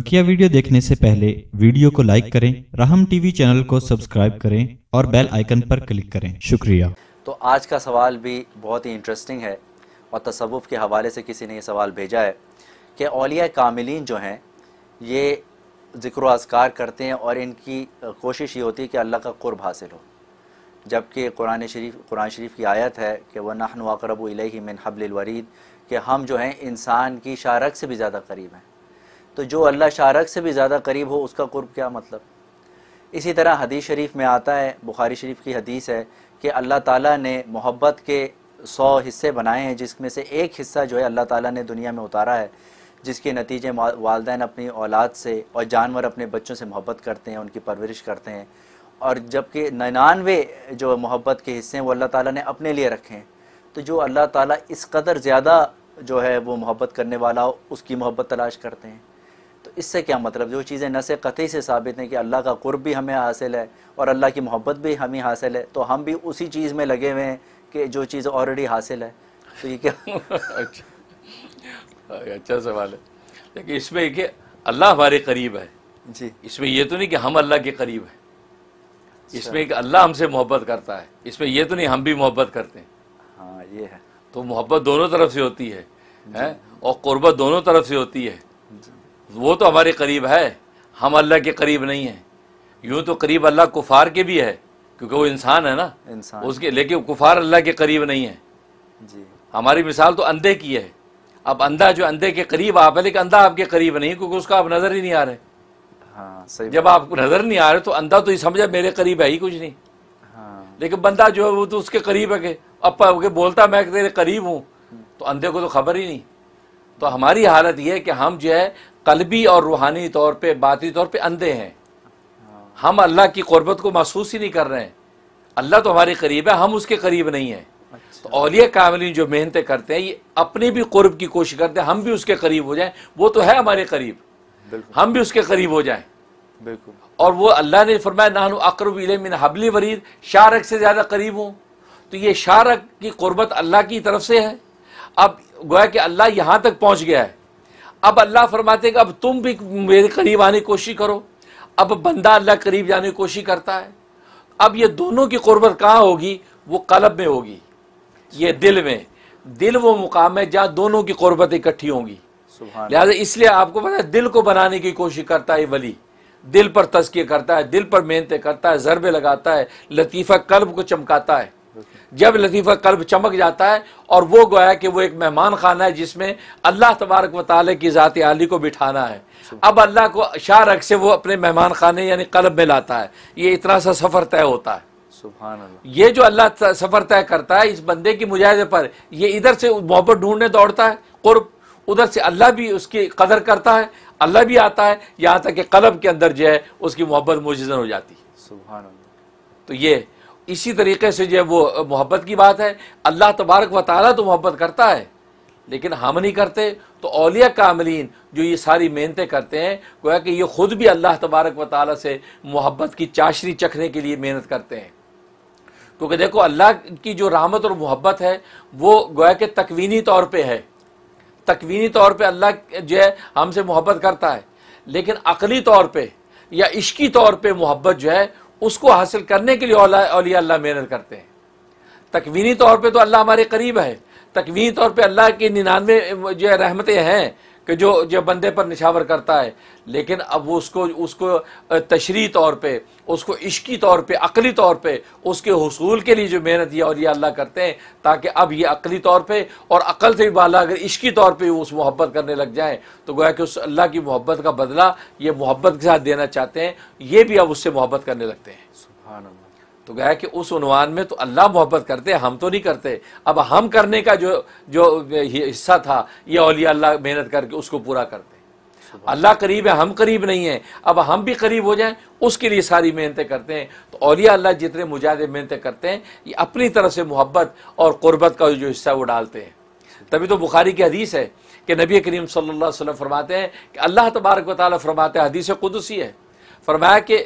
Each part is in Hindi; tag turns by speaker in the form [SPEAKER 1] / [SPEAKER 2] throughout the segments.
[SPEAKER 1] बकिया वीडियो देखने से पहले वीडियो को लाइक करें राहम टीवी चैनल को सब्सक्राइब करें और बेल आइकन पर क्लिक करें शुक्रिया तो आज का सवाल भी बहुत ही इंटरेस्टिंग है और तसवुफ़ के हवाले से किसी ने ये सवाल भेजा है कि अलिया कामिलीन जो हैं ये ज़िक्र अजकार करते हैं और इनकी कोशिश ये होती है कि अल्लाह का कुर्ब हासिल हो जबकि कुरान शरीफ कुरान शरीफ की आयत है कि वह नहन वाकरब मिन हबलवरीद के हम जो हैं इंसान की शारक से भी ज़्यादा करीब हैं तो जो अल्लाह शारक से भी ज़्यादा करीब हो उसका कुर्ब क्या मतलब इसी तरह हदीस शरीफ में आता है बुखारी शरीफ की हदीस है कि अल्लाह ताला ने मोहब्बत के सौ हिस्से बनाए हैं जिसमें से एक हिस्सा जो है अल्लाह ताला ने दुनिया में उतारा है जिसके नतीजे वालदेन अपनी औलाद से और जानवर अपने बच्चों से मोहब्बत करते हैं उनकी परवरिश करते हैं और जबकि नन्ानवे जो मोहब्बत के हिस्से हैं वो अल्लाह ताली ने अपने लिए रखे हैं तो जो अल्लाह ताली इस कदर ज़्यादा जो है वो मोहब्बत करने वाला उसकी मोहब्बत तलाश करते हैं इससे क्या मतलब जो चीज़ें से कतई से साबित हैं कि अल्लाह का कुर्ब भी हमें हासिल है और अल्लाह की मोहब्बत भी हमें हासिल है तो हम भी उसी चीज़ में लगे हुए हैं कि जो चीज़ ऑलरेडी हासिल है तो ये
[SPEAKER 2] क्या अच्छा अच्छा सवाल है लेकिन इसमें कि अल्लाह हमारे करीब है जी इसमें यह तो नहीं कि हम अल्लाह के करीब हैं
[SPEAKER 1] अच्छा। इसमें कि अल्लाह हमसे
[SPEAKER 2] मोहब्बत करता है इसमें यह तो नहीं हम भी मोहब्बत करते हैं हाँ ये है तो मोहब्बत दोनों तरफ से होती है, है? और कुर्बत दोनों तरफ से होती है वो तो हमारे करीब है हम अल्लाह के करीब नहीं है यूं तो करीब अल्लाह कुफार के भी है क्योंकि वो इंसान है ना इंसान उसके लेकिन कुफार अल्लाह के करीब नहीं है जी हमारी मिसाल तो अंधे की है अब अंधा जो अंधे के करीब आप है लेकिन अंधा आपके करीब नहीं क्योंकि उसका आप नज़र ही नहीं आ रहे हाँ, जब आपको नज़र नहीं आ रहे तो अंधा तो ये समझा मेरे करीब है ही कुछ नहीं हाँ। लेकिन बंदा जो है वो तो उसके करीब है के अब बोलता मैं तेरे करीब हूँ तो अंधे को तो खबर ही नहीं तो हमारी हालत यह है कि हम जो है कलबी और रूहानी तौर पे बाती तौर पे अंधे हैं हम अल्लाह की कुर्बत को महसूस ही नहीं कर रहे हैं अल्लाह तो हमारे करीब है हम उसके करीब नहीं हैं अच्छा। तो अलिया कामली जो मेहनतें करते हैं ये अपने भी कुर्ब की कोशिश करते हैं हम भी उसके करीब हो जाएं वो तो है हमारे करीब हम भी उसके करीब हो जाएं बिल्कुल और वो अल्लाह ने फरमाया नानू अकरब मिन हबली वरीद शारक से ज़्यादा करीब हूँ तो ये शारक की क़ुरबत अल्लाह की तरफ से है अब गोया कि अल्लाह यहां तक पहुंच गया है अब अल्लाह फरमाते कि अब तुम भी मेरे करीब आने की कोशिश करो अब बंदा अल्लाह करीब जाने की कोशिश करता है अब ये दोनों की कुर्बत कहाँ होगी वो कलब में होगी ये दिल में दिल वो मुकाम है जहाँ दोनों की कुर्बत इकट्ठी होंगी लिहाजा इसलिए आपको पता है दिल को बनाने की कोशिश करता है वली दिल पर तस्किय करता है दिल पर मेहनतें करता है ज़रबे लगाता है लतीफ़ा कल्ब को चमकाता है जब लतीफ़ा कल्ब चमक जाता है और वो गोया कि वो एक मेहमान खाना है जिसमें अल्लाह तबारक वाली की ज़ात आली को बिठाना है अब अल्लाह को शाह रख से वो अपने मेहमान खाने यानी कल्ब में लाता है ये इतना सा सफ़र तय होता है ये जो अल्लाह सफ़र तय करता है इस बंदे की मुजाहदे पर ये इधर से मोहब्बत ढूंढने दौड़ता है कुर्ब उधर से अल्लाह भी उसकी कदर करता है अल्लाह भी आता है यहाँ तक कि कलब के अंदर जो है उसकी मोहब्बत मुजन हो जाती है सुबह तो ये इसी तरीके से जो है वो मोहब्बत की बात है अल्लाह तबारक व ताली तो मोहब्बत करता है लेकिन हम नहीं करते तो अलिया कामलीन जो ये सारी मेहनतें करते हैं गोया कि ये ख़ुद भी अल्लाह तबारक व ताली से मोहब्बत की चाशरी चखने के लिए मेहनत करते हैं क्योंकि तो देखो अल्लाह की जो रहमत और मोहब्बत है वो गोया के तकवीनी तौर पर है तकवीनी तौर पर अल्लाह जो है हमसे मोहब्बत करता है लेकिन अकली तौर पर या इश्की तौर पर मोहब्बत जो है उसको हासिल करने के लिए अलिया अल्लाह मेहनत करते हैं तकवीनी तौर पर तो अल्लाह हमारे करीब है तकवीनी तौर पर अल्लाह की निन्यानवे जो है रहमतें हैं कि जो जो बंदे पर निशावर करता है लेकिन अब वो उसको उसको तशरी तौर पे उसको इश्की तौर पे अकली तौर पे उसके हसूल के लिए जो मेहनत यह और ये अल्लाह करते हैं ताकि अब ये अकली तौर पे और अकल से भी बाला अगर इश्की तौर पे उस मोहब्बत करने लग जाए तो गोया कि उस अल्लाह की मोहब्बत का बदला ये मोहब्बत के साथ देना चाहते हैं ये भी अब उससे मोहब्बत करने लगते हैं सुबह तो गया कि उस उनवान में तो अल्लाह मोहब्बत करते हम तो नहीं करते अब हम करने का जो जो हिस्सा था ये अलिया अल्लाह मेहनत करके उसको पूरा करते अल्लाह करीब है हम करीब नहीं है अब हम भी करीब हो जाएं उसके लिए सारी मेहनतें करते हैं तो अलिया अल्लाह जितने मुजाहिद मेहनतें करते हैं ये अपनी तरफ से मोहब्बत और क़ुरबत का जो हिस्सा वो डालते हैं तभी तो बुखारी की हदीस है कि नबी करीम सल्ला वसलम फरमाते हैं कि अल्लाह तबारक वाली फरमाते हैं हदीस कुदसी है फरमाया कि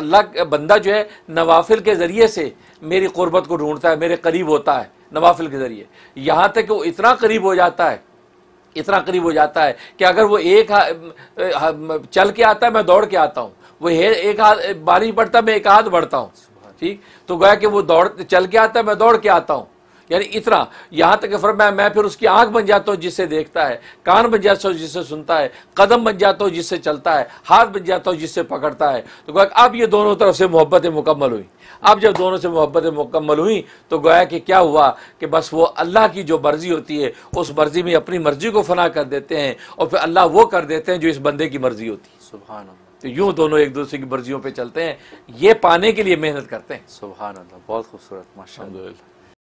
[SPEAKER 2] अल्लाह बंदा जो है नवाफिल के ज़रिए से मेरी क़ुरबत को ढूंढता है मेरे करीब होता है नवाफिल के ज़रिए यहाँ तक कि वो इतना करीब हो जाता है इतना करीब हो जाता है कि अगर वो एक हा, हा, चल के आता है मैं दौड़ के आता हूँ वो हे, एक हाथ बारिश है मैं एक हाथ बढ़ता हूँ ठीक तो गया कि वो दौड़ चल के आता है मैं दौड़ के आता हूँ यानी इतना यहाँ तक फरमा मैं फिर उसकी आँख बन जाता हूँ जिससे देखता है कान बन जाता हूँ जिससे सुनता है कदम बन जाता हूँ जिससे चलता है हाथ बन जाता हूँ जिससे पकड़ता है तो गोया अब ये दोनों तरफ से मोहब्बतें मुकम्मल हुई अब जब दोनों से मोहब्बतें मुकम्मल हुई तो गोया कि क्या हुआ कि बस वो अल्लाह की जो मर्ज़ी होती है उस मर्ज़ी में अपनी मर्ज़ी को फना कर देते हैं और फिर अल्लाह वो कर देते हैं जो इस बंदे की मर्ज़ी होती है सुबह तो यूँ दोनों एक दूसरे की मर्जियों पे चलते हैं ये पाने के लिए मेहनत करते हैं सुबह अल्लाह बहुत खूबसूरत माशा